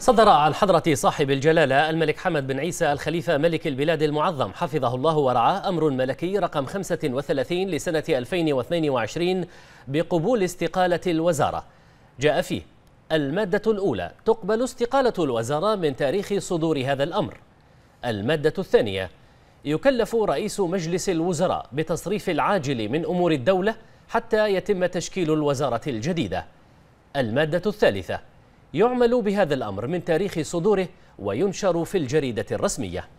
صدر عن حضرة صاحب الجلالة الملك حمد بن عيسى الخليفة ملك البلاد المعظم حفظه الله ورعاه أمر ملكي رقم 35 لسنة 2022 بقبول استقالة الوزارة جاء فيه المادة الأولى تقبل استقالة الوزارة من تاريخ صدور هذا الأمر المادة الثانية يكلف رئيس مجلس الوزراء بتصريف العاجل من أمور الدولة حتى يتم تشكيل الوزارة الجديدة المادة الثالثة يعمل بهذا الأمر من تاريخ صدوره وينشر في الجريدة الرسمية